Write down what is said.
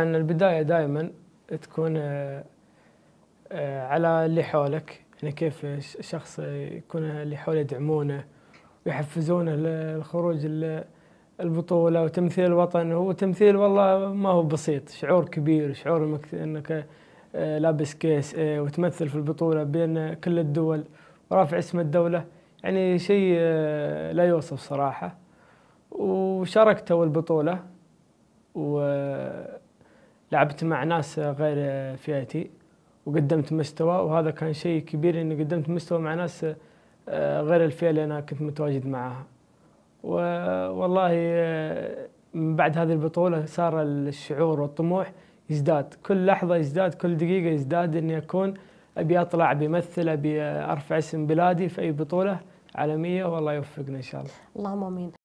أن البداية دائما تكون آه، آه، على اللي حولك يعني كيف الشخص يكون اللي حوله يدعمونه ويحفزونه للخروج البطولة وتمثيل الوطن هو تمثيل والله ما هو بسيط شعور كبير شعور انك آه، لابس كيس وتمثل في البطولة بين كل الدول ورافع اسم الدولة يعني شيء لا يوصف صراحة وشاركت البطولة و لعبت مع ناس غير فئتي وقدمت مستوى وهذا كان شيء كبير اني قدمت مستوى مع ناس آه، غير الفئه اللي انا كنت متواجد معها والله آه، من بعد هذه البطوله صار الشعور والطموح يزداد كل لحظه يزداد كل دقيقه يزداد اني اكون ابي اطلع بمثل ابي ارفع اسم بلادي في اي بطوله عالميه والله يوفقنا ان شاء الله. اللهم امين.